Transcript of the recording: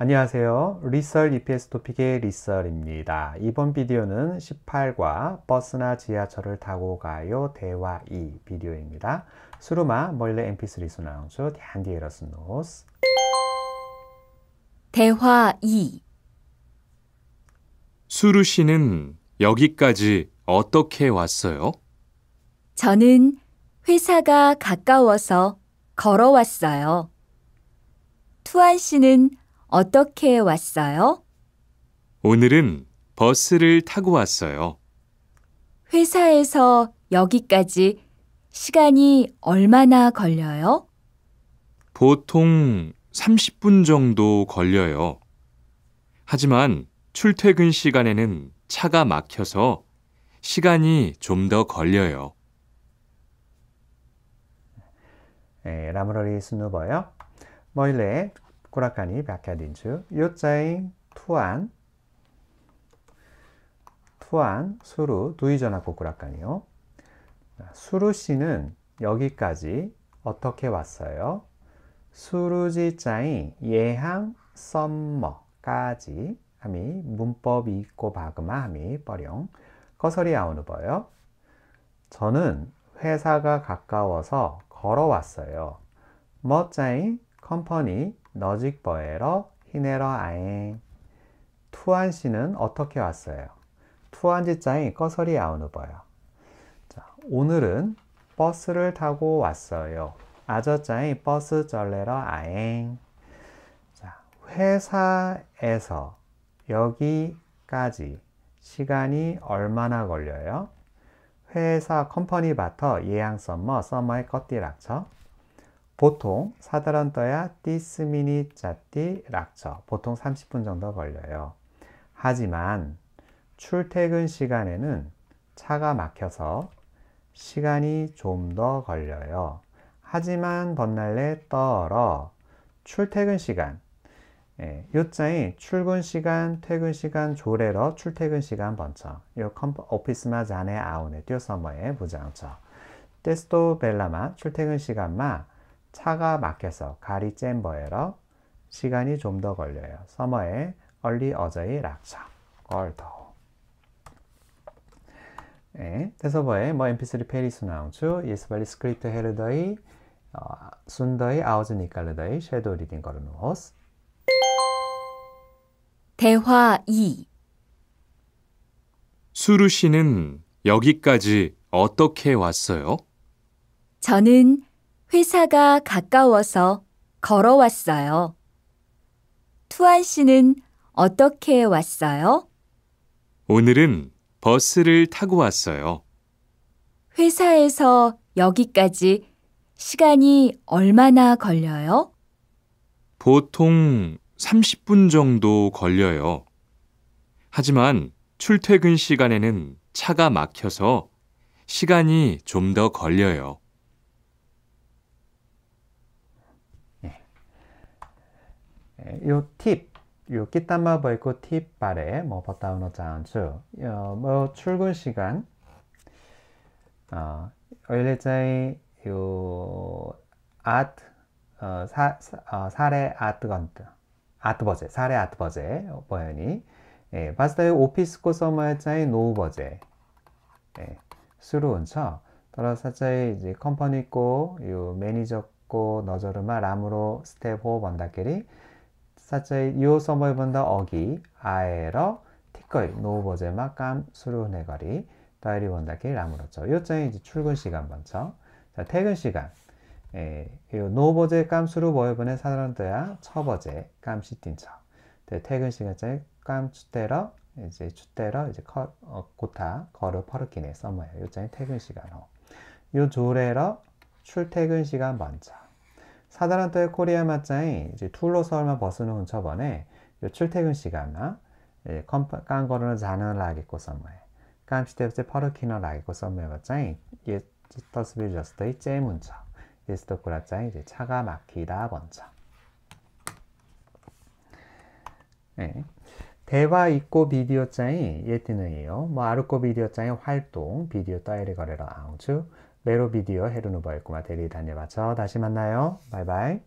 안녕하세요. 리썰 EPS 토픽의 리썰입니다. 이번 비디오는 18과 버스나 지하철을 타고 가요 대화 2 비디오입니다. 수루마 멀레 MP3 수나운수 디안디에러스 노스 대화 2 수루 씨는 여기까지 어떻게 왔어요? 저는 회사가 가까워서 걸어왔어요. 투안 씨는 어떻게 왔어요? 오늘은 버스를 타고 왔어요. 회사에서 여기까지 시간이 얼마나 걸려요? 보통 30분 정도 걸려요. 하지만 출퇴근 시간에는 차가 막혀서 시간이 좀 더 걸려요. 네, 라무러리 스누버요. 멀레 고라간이 박혀딘즉 요짜의 투안 투안 수루 두이전하고 고라간이요 수루 씨는 여기까지 어떻게 왔어요? 수루지자의 예항 썸머까지 함이 문법 있고 바그마 함이 버령 거설이 아우누버요. 저는 회사가 가까워서 걸어왔어요. 멋자이 뭐 컴퍼니 너직 버에러 히네러 아잉 투안 씨는 어떻게 왔어요? 투안 지자잉 꺼설이 아우누버요. 자, 오늘은 버스를 타고 왔어요. 아저자잉 버스 절레러 아잉 자, 회사에서 여기까지 시간이 얼마나 걸려요? 회사 컴퍼니 바터 예양 썸머 썸머의 껍데락처 보통 사다란 떠야 띠스미니 짜띠 락처 보통 30분 정도 걸려요. 하지만 출퇴근 시간에는 차가 막혀서 시간이 좀 더 걸려요. 하지만 번날레 떨어 출퇴근 시간 예, 요자이 출근 시간, 퇴근 시간, 조래러 출퇴근 시간 번처 요 컴퍼 오피스마 잔에 아우네 뛰어서머에 부장처 테스토 벨라마 출퇴근 시간마 차가 막혀서 가리 잼버에러 시간이 좀 더 걸려요. 서머에 얼리 어저의 락차 얼더 예, 테서버에 뭐 mp3 페리스 나운추 예스발리 스크립트 헤르더이 어, 순더이 아우즈 니깔르더이 섀도우 리딩 거르 호스 대화 2 수루 씨는 여기까지 어떻게 왔어요? 저는 회사가 가까워서 걸어왔어요. 투안 씨는 어떻게 왔어요? 오늘은 버스를 타고 왔어요. 회사에서 여기까지 시간이 얼마나 걸려요? 보통 30분 정도 걸려요. 하지만 출퇴근 시간에는 차가 막혀서 시간이 좀 더 걸려요. 요 팁, 요 끼따마 벌고 팁 발에 뭐 벗다우너 장주, 어, 뭐 출근 시간, 어, 원래자이 요 아트 어, 사, 어, 사례 아트 건트 아트 버제 사례 아트 버제 버연이 예, 봤을 때 오피스코 서머자이 노우 버제 예, 수루운처 따라사자의 이제 컴퍼니 꼬요 매니저 꼬 너저르마 라무로 스텝 호 번다끼리 사자의 요섬을 본다 어기 아에러 티끌 노버제막깜 수루네거리 다이리 본다 길 아무렇죠 요점이 이제 출근 시간 먼저 자 퇴근 시간 에, 예, 요노버제깜 수루 뭐여보네사란들야 처버제 깜 시틴처 네, 퇴근 시간째 깜 추때러 이제 추때러 이제 커, 어, 고타 거를 퍼르키네 써머요 요점이 퇴근 시간어요 조레러 출퇴근 시간 먼저 사다란토의 코리아 맞자에 이제 툴로서얼마 버스는 운처번에 요 출퇴근 시간나 깐거는 자는라겠고 썸머 깐시대부터 퍼르키너 라겠고 썸머 맞자에 예 지터스빌 저스터의 제 문처 예스토쿠라자에 이제 차가 막히다 번처 네. 예. 대화 있고 비디오 짜이 예티는이요. 뭐 아르코 비디오 짜이 활동 비디오 따이리 거래라 아우츠 メロビディオヘルノバイコマデリーダネ맞춰 다시 만나요. 바이바이.